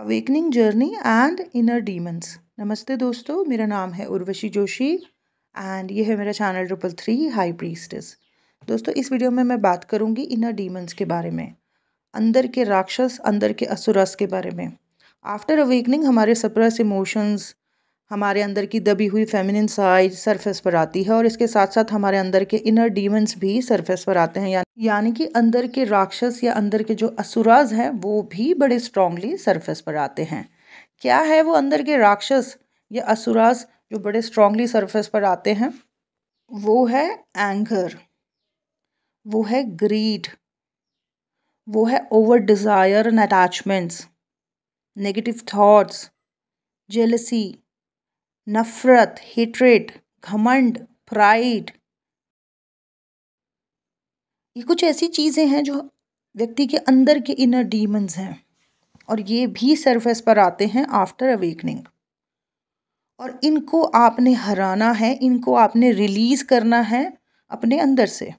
awakening journey and inner demons नमस्ते दोस्तों मेरा नाम है उर्वशी जोशी एंड ये है मेरा channel triple three high priests दोस्तों इस वीडियो में मैं बात करूँगी इनर डीमंस के बारे में अंदर के राक्षस अंदर के असुरस के बारे में आफ्टर अवेकनिंग हमारे सप्रस इमोशंस हमारे अंदर की दबी हुई फेमिनिन साइज सरफेस पर आती है और इसके साथ साथ हमारे अंदर के इनर डीमंस भी सरफेस पर आते हैं यानी कि अंदर के राक्षस या अंदर के जो असुराज हैं वो भी बड़े स्ट्रांगली सरफेस पर आते हैं क्या है वो अंदर के राक्षस या असुराज जो बड़े स्ट्रांगली सरफेस पर आते हैं वो है एंगर वो है ग्रीड वो है over desire and attachments negative thoughts jealousy नफ़रत हेट्रेट घमंड प्राइड ये कुछ ऐसी चीज़ें हैं जो व्यक्ति के अंदर के इनर डीमंस हैं और ये भी सरफेस पर आते हैं आफ्टर अवेकनिंग और इनको आपने हराना है इनको आपने रिलीज़ करना है अपने अंदर से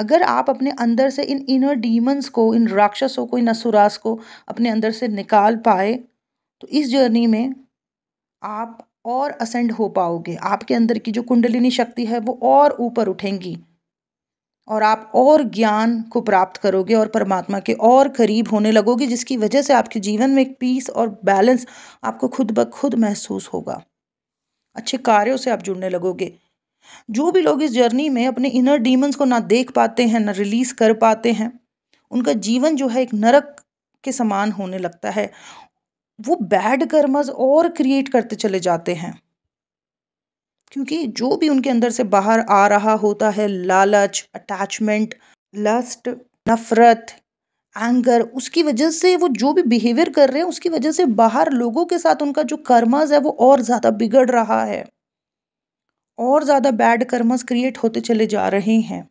अगर आप अपने अंदर से इन इनर डीमंस को इन राक्षसों को इन असुरास को अपने अंदर से निकाल पाए तो इस जर्नी में आप और असेंड हो पाओगे आपके अंदर की जो कुंडलिनी शक्ति है वो और ऊपर उठेंगी और आप और ज्ञान को प्राप्त करोगे और परमात्मा के और करीब होने लगोगे जिसकी वजह से आपके जीवन में एक पीस और बैलेंस आपको खुद ब खुद महसूस होगा अच्छे कार्यों से आप जुड़ने लगोगे जो भी लोग इस जर्नी में अपने इनर डीमंस को ना देख पाते हैं ना रिलीज़ कर पाते हैं उनका जीवन जो है एक नरक के समान होने लगता है वो बैड कर्मज और क्रिएट करते चले जाते हैं क्योंकि जो भी उनके अंदर से बाहर आ रहा होता है लालच अटैचमेंट लस्ट नफरत एंगर उसकी वजह से वो जो भी बिहेवियर कर रहे हैं उसकी वजह से बाहर लोगों के साथ उनका जो कर्मज है वो और ज़्यादा बिगड़ रहा है और ज़्यादा बैड कर्मज क्रिएट होते चले जा रहे हैं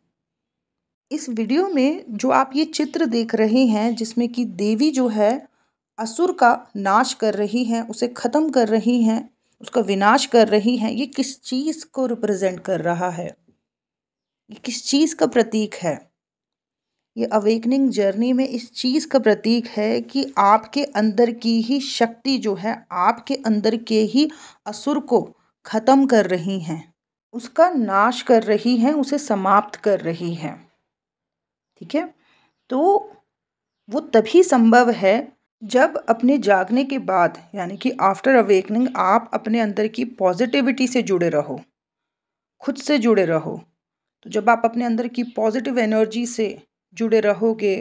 इस वीडियो में जो आप ये चित्र देख रहे हैं जिसमें कि देवी जो है असुर का नाश कर रही हैं उसे ख़त्म कर रही हैं उसका विनाश कर रही हैं ये किस चीज़ को रिप्रेजेंट कर रहा है ये किस चीज़ का प्रतीक है ये अवेकनिंग जर्नी में इस चीज़ का प्रतीक है कि आपके अंदर की ही शक्ति जो है आपके अंदर के ही असुर को ख़त्म कर रही हैं उसका नाश कर रही हैं उसे समाप्त कर रही हैं ठीक है तो वो तभी संभव है जब अपने जागने के बाद यानी कि आफ्टर अवेकनिंग आप अपने अंदर की पॉजिटिविटी से जुड़े रहो खुद से जुड़े रहो तो जब आप अपने अंदर की पॉजिटिव एनर्जी से जुड़े रहोगे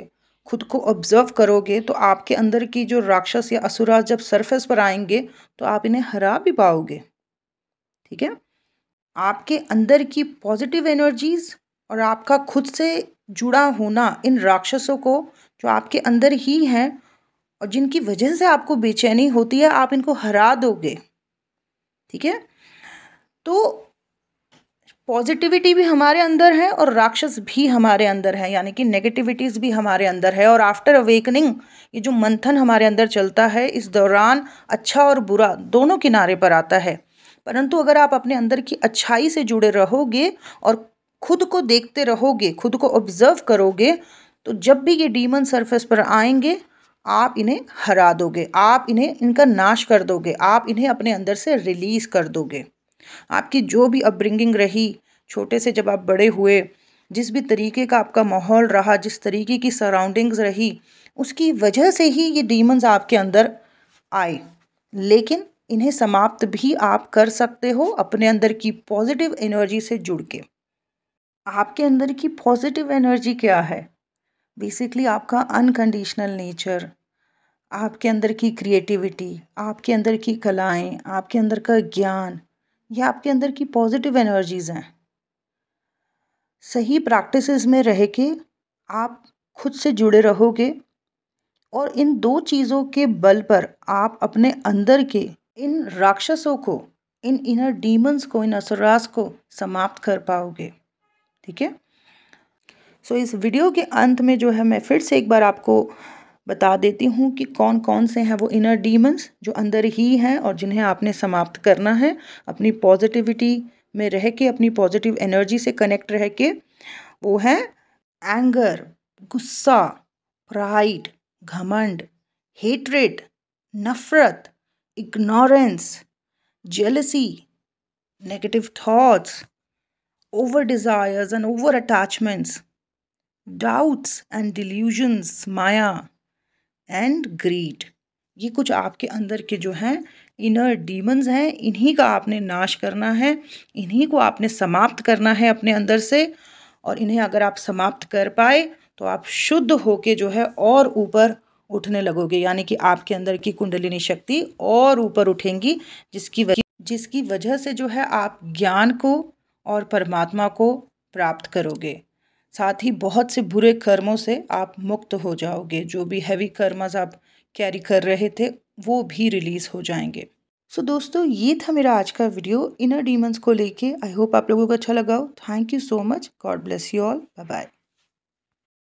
खुद को ऑब्जर्व करोगे तो आपके अंदर की जो राक्षस या असुराज जब सरफेस पर आएंगे तो आप इन्हें हरा भी पाओगे ठीक है आपके अंदर की पॉजिटिव एनर्जीज और आपका खुद से जुड़ा होना इन राक्षसों को जो आपके अंदर ही हैं और जिनकी वजह से आपको बेचैनी होती है आप इनको हरा दोगे ठीक है तो पॉजिटिविटी भी हमारे अंदर है और राक्षस भी हमारे अंदर है यानी कि नेगेटिविटीज़ भी हमारे अंदर है और आफ्टर अवेकनिंग ये जो मंथन हमारे अंदर चलता है इस दौरान अच्छा और बुरा दोनों किनारे पर आता है परंतु अगर आप अपने अंदर की अच्छाई से जुड़े रहोगे और खुद को देखते रहोगे खुद को ऑब्जर्व करोगे तो जब भी ये डीमन सरफेस पर आएंगे आप इन्हें हरा दोगे आप इन्हें इनका नाश कर दोगे आप इन्हें अपने अंदर से रिलीज़ कर दोगे आपकी जो भी अपब्रिंगिंग रही छोटे से जब आप बड़े हुए जिस भी तरीके का आपका माहौल रहा जिस तरीके की सराउंडिंग्स रही उसकी वजह से ही ये डीमंस आपके अंदर आए लेकिन इन्हें समाप्त भी आप कर सकते हो अपने अंदर की पॉजिटिव एनर्जी से जुड़ के आपके अंदर की पॉजिटिव एनर्जी क्या है बेसिकली आपका अनकंडीशनल नेचर आपके अंदर की क्रिएटिविटी आपके अंदर की कलाएं आपके अंदर का ज्ञान या आपके अंदर की पॉजिटिव एनर्जीज़ हैं सही प्रैक्टिसेस में रह के आप खुद से जुड़े रहोगे और इन दो चीज़ों के बल पर आप अपने अंदर के इन राक्षसों को इन इनर डीमंस को इन असुरास को समाप्त कर पाओगे ठीक है सो इस वीडियो के अंत में जो है मैं फिर से एक बार आपको बता देती हूँ कि कौन कौन से हैं वो इनर डीमंस जो अंदर ही हैं और जिन्हें आपने समाप्त करना है अपनी पॉजिटिविटी में रह के अपनी पॉजिटिव एनर्जी से कनेक्ट रह के वो है एंगर गुस्सा प्राइड घमंड हेटरेट नफ़रत ignorance jealousy negative thoughts over desires and over attachments doubts and delusions maya and greed ये कुछ आपके अंदर के जो हैं इनर डीमंस हैं इन्हीं का आपने नाश करना है इन्हीं को आपने समाप्त करना है अपने अंदर से और इन्हें अगर आप समाप्त कर पाए तो आप शुद्ध होके जो है और ऊपर उठने लगोगे यानी कि आपके अंदर की कुंडलिनी शक्ति और ऊपर उठेंगी जिसकी वजह जिसकी वजह से जो है आप ज्ञान को और परमात्मा को प्राप्त करोगे साथ ही बहुत से बुरे कर्मों से आप मुक्त हो जाओगे जो भी हैवी कर्मज आप कैरी कर रहे थे वो भी रिलीज़ हो जाएंगे सो so, दोस्तों ये था मेरा आज का वीडियो इनर डीमंस को लेके आई होप आप लोगों को अच्छा लगा हो thank you so much God bless you all bye bye